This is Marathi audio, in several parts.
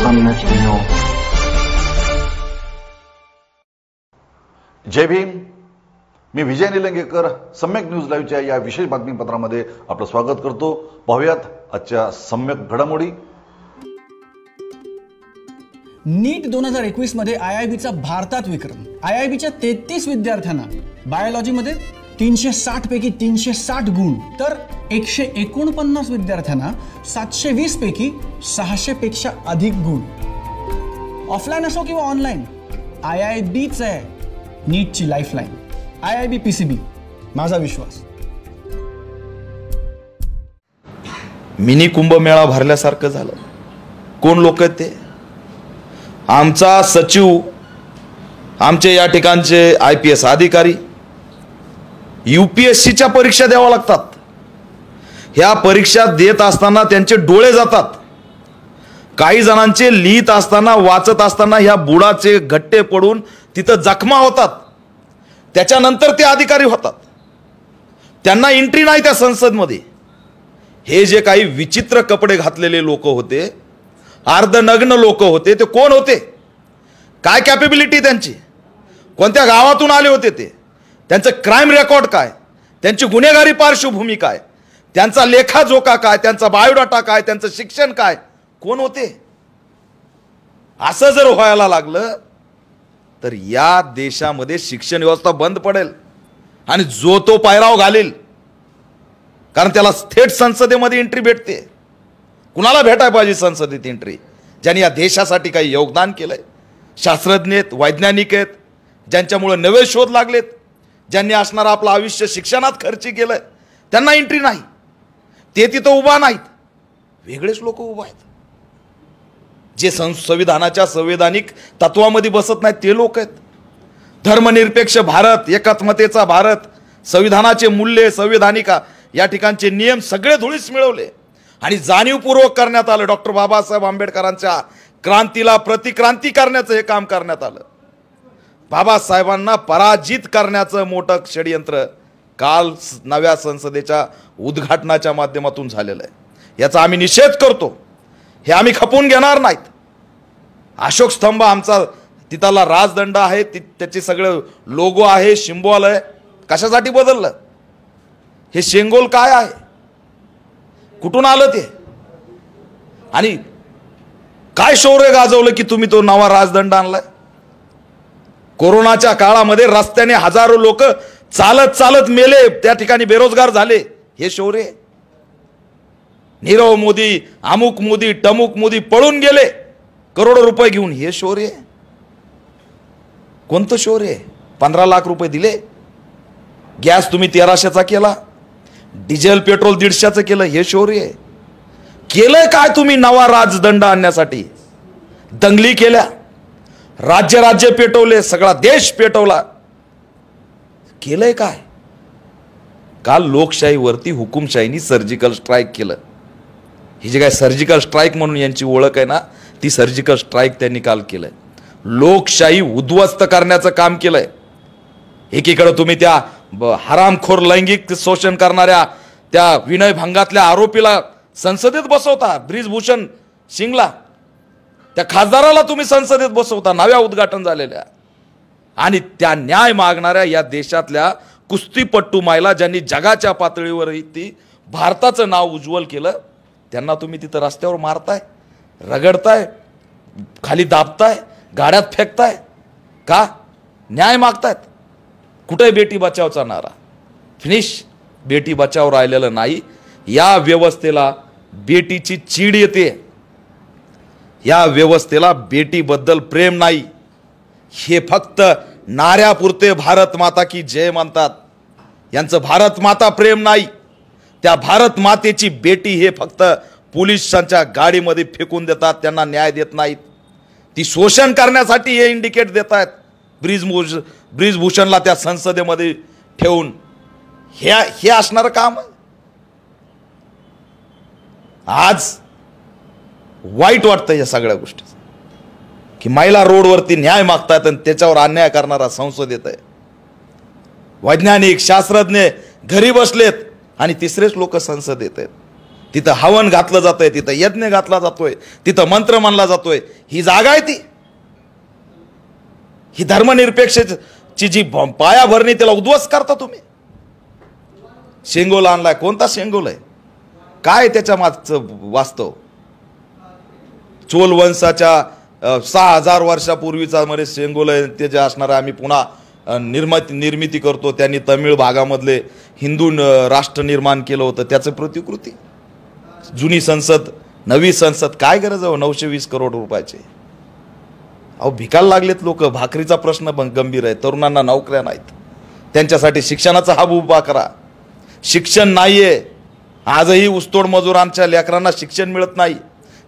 सामना जय भीम मी विजय निलंगेकर सम्यक न्यूज लाईव्हच्या या विशेष बातमीपत्रामध्ये आपलं स्वागत करतो पाहूयात आजच्या सम्यक घडामोडी नीट दोन हजार एकवीस मध्ये आय आय बीचा भारतात विक्रम आय आय बीच्या तेहतीस विद्यार्थ्यांना मध्ये तीनशे साठ पैकी तीनशे साठ गुण तर एकशे एकोणपन्नास विद्यार्थ्यांना सातशे सहाशे पेक्षा अधिक गुण ऑफलाईन असो किंवा ऑनलाईन आय आय बीच आहे नीटची lifeline I I B P C B माझा विश्वास मिनी कुंभमेळा भरल्यासारखं झालं कोण लोक आहेत ते आमचा सचिव आमचे या ठिकाणचे आय पी एस अधिकारी यू परीक्षा द्याव्या लागतात ह्या परीक्षा देत असताना त्यांचे डोळे जातात काही जणांचे लिहित असताना वाचत असताना ह्या बुडाचे घट्टे पडून तिथं जखमा होतात त्याच्यानंतर ते अधिकारी होतात त्यांना एंट्री नाही त्या संसदमध्ये हे जे काही विचित्र कपडे घातलेले लोक होते अर्धनग्न लोक होते ते कोण होते काय कॅपेबिलिटी त्यांची कोणत्या गावातून आले होते ते त्यांचं क्राईम रेकॉर्ड काय त्यांची गुन्हेगारी पार्श्वभूमी काय त्यांचा लेखाजोखा काय त्यांचा बायोडाटा काय त्यांचं शिक्षण काय कोण होते असं जर व्हायला लागलं तर या देशामध्ये शिक्षण व्यवस्था बंद पडेल आणि जो तो पायराव घालेल कारण त्याला थेट संसदेमध्ये एंट्री भेटते कुणाला भेटाय पाहिजे संसदेत एंट्री ज्यांनी या देशासाठी काही योगदान केलंय आहे शास्त्रज्ञ आहेत वैज्ञानिक आहेत ज्यांच्यामुळं नवे शोध लागलेत ज्यांनी असणारं आपलं आयुष्य शिक्षणात खर्ची केलं त्यांना एंट्री नाही ते तिथं उभा नाहीत वेगळेच लोक उभा आहेत जे सं संविधानाच्या संवैधानिक तत्वामध्ये बसत नाहीत ते लोक आहेत धर्मनिरपेक्ष भारत एकात्मतेचा भारत संविधानाचे मूल्य संविधानिका या ठिकाणचे नियम सगळे धुळीस मिळवले आणि जाणीवपूर्वक करण्यात आलं डॉक्टर बाबासाहेब आंबेडकरांच्या क्रांतीला प्रतिक्रांती करण्याचं हे काम करण्यात आलं बाबासाहेबांना पराजित करण्याचं मोठं षडयंत्र काल नव्या संसदेच्या उद्घाटनाच्या माध्यमातून झालेलं आहे याचा आम्ही निषेध करतो हे आम्ही खपून घेणार नाहीत अशोक स्तंभ आमचा तिथाला राजदंड आहे ति त्याचे सगळं लोगो आहे शिंबॉल आहे कशासाठी बदललं हे शेंगोल काय आहे कुठून आलं ते आणि काय शौर्य गाजवलं की तुम्ही तो नवा राजदंड आणलाय कोरोनाच्या काळामध्ये रस्त्याने हजारो लोक चालत चालत मेले त्या ठिकाणी बेरोजगार झाले हे शौर्य नीरव मोदी अमुक मोदी टमुक मोदी पळून गेले करोडो रुपये घेऊन हे शौर्य कोणतं शौर्य पंधरा लाख रुपये दिले गॅस तुम्ही तेराशेचा केला डिझेल पेट्रोल दीडशेचं केलं हे शौर्य केलं काय तुम्ही नवा राजदंड आणण्यासाठी दंगली केल्या राज्य राज्य पेटवले सगळा देश पेटवला केलंय काय काल लोकशाहीवरती हुकुमशाहीनी सर्जिकल स्ट्राईक केलं ही जे काय सर्जिकल स्ट्राईक म्हणून यांची ओळख आहे ना ती सर्जिकल स्ट्राईक त्यांनी काल केलंय लोकशाही उद्ध्वस्त करण्याचं काम केलंय एकीकडे एकीकडं तुम्ही त्या हरामखोर लैंगिक शोषण करणाऱ्या त्या विनयभंगातल्या आरोपीला संसदेत बसवता ब्रिजभूषण सिंगला त्या खासदाराला तुम्ही संसदेत बसवता नव्या उद्घाटन झालेल्या आणि त्या न्याय मागणाऱ्या या देशातल्या कुस्तीपट्टू मायला ज्यांनी जगाच्या पातळीवरही ती भारताचं नाव उज्ज्वल केलं त्यांना तुम्ही तिथं रस्त्यावर मारताय रगडताय खाली दाबताय गाड्यात फेकताय का न्याय मागतायत कुठे बेटी बचावचा नारा फिनिश बेटी बचाव राहिलेलं नाही या व्यवस्थेला बेटीची चीड येते या व्यवस्थेला बेटीबद्दल प्रेम नाही हे फक्त नाऱ्यापुरते भारत माता की जय म्हणतात यांचं भारत माता प्रेम नाही त्या भारत मातेची बेटी हे फक्त पोलिसांच्या गाडीमध्ये फेकून देतात त्यांना न्याय देत नाहीत ती शोषण करण्यासाठी हे इंडिकेट देत आहेत ब्रिजभूष ब्रिजभूषणला त्या संसदेमध्ये ठेवून हे हे असणारं काम आज वाईट वाटतं या सगळ्या गोष्टी की महिला रोडवरती न्याय मागतात आणि त्याच्यावर अन्याय करणारा संसद येत आहे वैज्ञानिक शास्त्रज्ञ घरी बसलेत आणि तिसरेच लोक येत आहेत तिथं हवन घातलं जात आहे तिथं यज्ञ घातला जातोय तिथं मंत्र मानला जातोय ही जागा आहे ती ही धर्मनिरपेक्षची जी पायाभरणी त्याला उद्ध्वस्त करता तुम्ही शेंगोल आणलाय कोणता शेंगोल आहे काय त्याच्या मागचं वास्तव चोल वंशाच्या सहा हजार वर्षापूर्वीचा मध्ये शेंगोले ते जे असणारा आम्ही पुन्हा निर्माती निर्मिती करतो त्यांनी तमिळ भागामधले हिंदू राष्ट्र निर्माण केलं होतं त्याचं प्रतिकृती जुनी संसद नवी संसद काय गरज आहे हो, नऊशे वीस करोड रुपयाचे अहो भिकायला लागलेत लोक भाकरीचा प्रश्न गंभीर आहे तरुणांना नोकऱ्या नाहीत त्यांच्यासाठी शिक्षणाचा हा उभा करा शिक्षण नाही आहे आजही उस्तोड मजुरांच्या लेकरांना शिक्षण मिळत नाही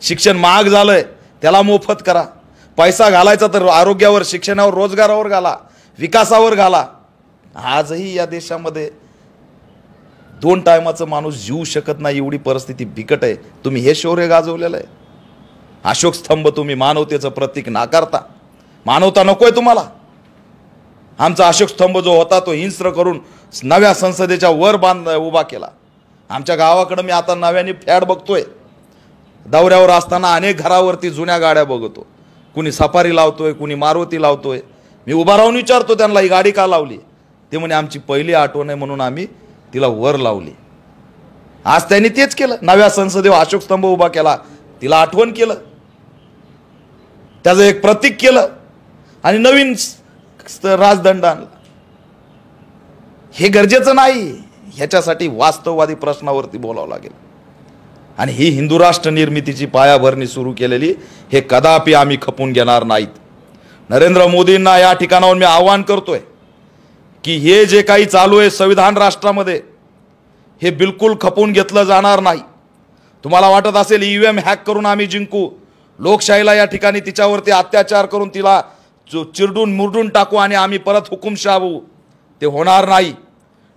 शिक्षण महाग झालंय त्याला मोफत करा पैसा घालायचा तर आरोग्यावर शिक्षणावर रोजगारावर घाला विकासावर घाला आजही या देशामध्ये दोन टायमाचं माणूस जीवू शकत नाही एवढी परिस्थिती बिकट आहे तुम्ही हे शौर्य गाजवलेलं आहे अशोक स्तंभ तुम्ही मानवतेचं प्रतीक नाकारता मानवता नको आहे तुम्हाला आमचा अशोक स्तंभ जो होता तो हिंस्र करून नव्या संसदेच्या वर बांध उभा केला आमच्या गावाकडं मी आता नव्याने फॅड बघतोय दौऱ्यावर असताना अनेक घरावरती जुन्या गाड्या बघतो कुणी सफारी लावतोय कुणी मारुती लावतोय मी उभा राहून विचारतो त्यांना ही गाडी का लावली ते म्हणे आमची पहिली आठवण आहे म्हणून आम्ही तिला वर लावली आज त्यांनी तेच केलं नव्या संसदेवर अशोक स्तंभ उभा केला तिला आठवण केलं त्याचं एक प्रतीक केलं आणि नवीन राजदंड आणला हे गरजेचं नाही ह्याच्यासाठी वास्तववादी प्रश्नावरती बोलावं लागेल आणि ही हिंदू राष्ट्र निर्मितीची पायाभरणी सुरू केलेली हे कदापि आम्ही खपून घेणार नाहीत नरेंद्र मोदींना या ठिकाणावर मी आवाहन करतोय की हे जे काही चालू आहे संविधान राष्ट्रामध्ये हे बिलकुल खपून घेतलं जाणार नाही तुम्हाला वाटत असेल ई व्ही एम हॅक करून आम्ही जिंकू लोकशाहीला या ठिकाणी तिच्यावरती अत्याचार करून तिला चिरडून मुरडून टाकू आणि आम्ही परत हुकुमशाहू ते होणार नाही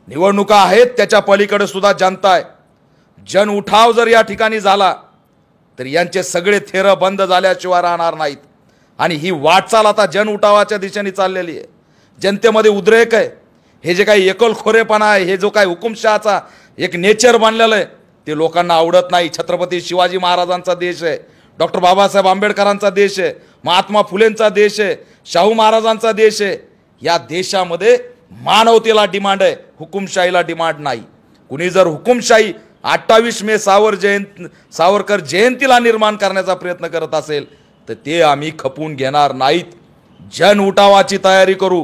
निवडणुका आहेत त्याच्या पलीकडे सुद्धा जनता आहे जन उठाव जर या ठिकाणी झाला तर यांचे सगळे थेर बंद झाल्याशिवाय राहणार नाहीत आणि ही वाटचाल आता जन उठावाच्या दिशेने चाललेली आहे जनतेमध्ये उद्रेक आहे हे जे काही खोरेपणा आहे हे जो काही हुकुमशहाचा एक नेचर बनलेलं आहे ते लोकांना आवडत नाही छत्रपती शिवाजी महाराजांचा देश आहे डॉक्टर बाबासाहेब आंबेडकरांचा देश आहे महात्मा फुलेंचा देश आहे शाहू महाराजांचा देश आहे या देशामध्ये मानवतेला डिमांड आहे हुकुमशाहीला डिमांड नाही कुणी जर हुकुमशाही अठ्ठावीस मे सावर जयंत सावरकर जयंतीला निर्माण करण्याचा प्रयत्न करत असेल तर ते आम्ही खपून घेणार नाहीत जन उठावाची तयारी करू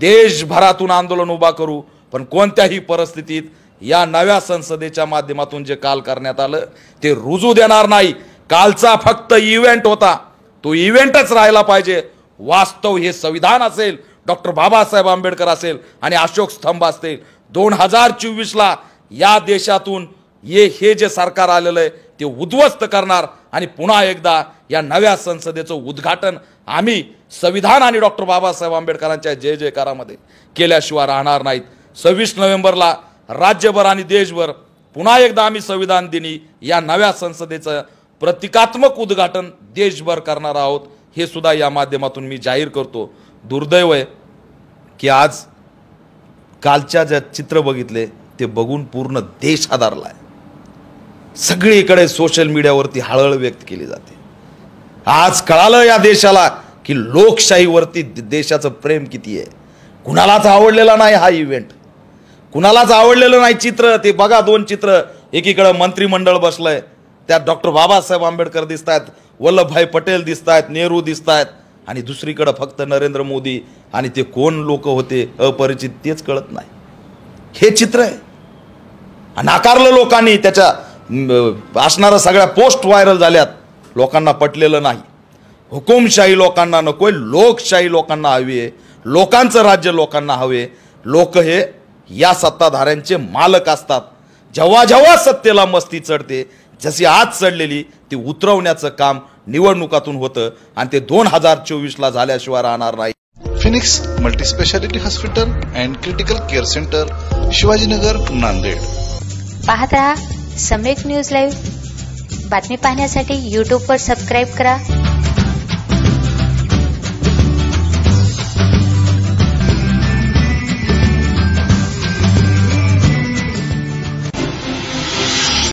देशभरातून आंदोलन उभा करू पण कोणत्याही परिस्थितीत या नव्या संसदेच्या माध्यमातून जे काल करण्यात आलं ते रुजू देणार नाही कालचा फक्त इव्हेंट होता तो इव्हेंटच राहिला पाहिजे वास्तव हे संविधान असेल डॉक्टर बाबासाहेब आंबेडकर असेल आणि अशोक स्तंभ असतील दोन हजार चोवीसला या देशातून ये हे जे सरकार आलेलं आहे ते उद्ध्वस्त करणार आणि पुन्हा एकदा या नव्या संसदेचं उद्घाटन आम्ही संविधान आणि डॉक्टर बाबासाहेब आंबेडकरांच्या जय जयकारामध्ये केल्याशिवाय राहणार नाहीत सव्वीस नोव्हेंबरला राज्यभर आणि देशभर पुन्हा एकदा आम्ही संविधान दिनी या नव्या संसदेचं प्रतिकात्मक उद्घाटन देशभर करणार आहोत हे सुद्धा या माध्यमातून मी जाहीर करतो दुर्दैव आहे की आज कालच्या ज्या चित्र बघितले ते बघून पूर्ण देश आधारला आहे सगळीकडे सोशल मीडियावरती हळहळ व्यक्त केली जाते आज कळालं या देशाला की लोकशाहीवरती देशाचं प्रेम किती आहे कुणालाच आवडलेला नाही हा इव्हेंट कुणालाच आवडलेलं नाही चित्र ते बघा दोन चित्र एकीकडं मंत्रिमंडळ बसलंय त्यात डॉक्टर बाबासाहेब आंबेडकर दिसत आहेत वल्लभभाई पटेल दिसत आहेत नेहरू दिसत आहेत आणि दुसरीकडं फक्त नरेंद्र मोदी आणि ते कोण लोक होते अपरिचित तेच कळत नाही हे चित्र आहे नाकारलं लोकांनी त्याच्या असणाऱ्या सगळ्या पोस्ट व्हायरल झाल्यात लोकांना पटलेलं नाही हुकुमशाही लोकांना नको आहे लोकशाही लोकांना हवी आहे लोकांचं राज्य लोकांना हवे लोक हे या सत्ताधाऱ्यांचे मालक असतात जेव्हा जेव्हा सत्तेला मस्ती चढते जशी आज चढलेली ती उतरवण्याचं काम निवडणुकातून होतं आणि ते दोन हजार चोवीसला झाल्याशिवाय राहणार नाही Phoenix multispeciality hospital and critical care centre Shivajinagar Nanded पाहता सम्यक न्यूज लाईव्ह बातमी पाहण्यासाठी यूट्यूबवर सबस्क्राईब करा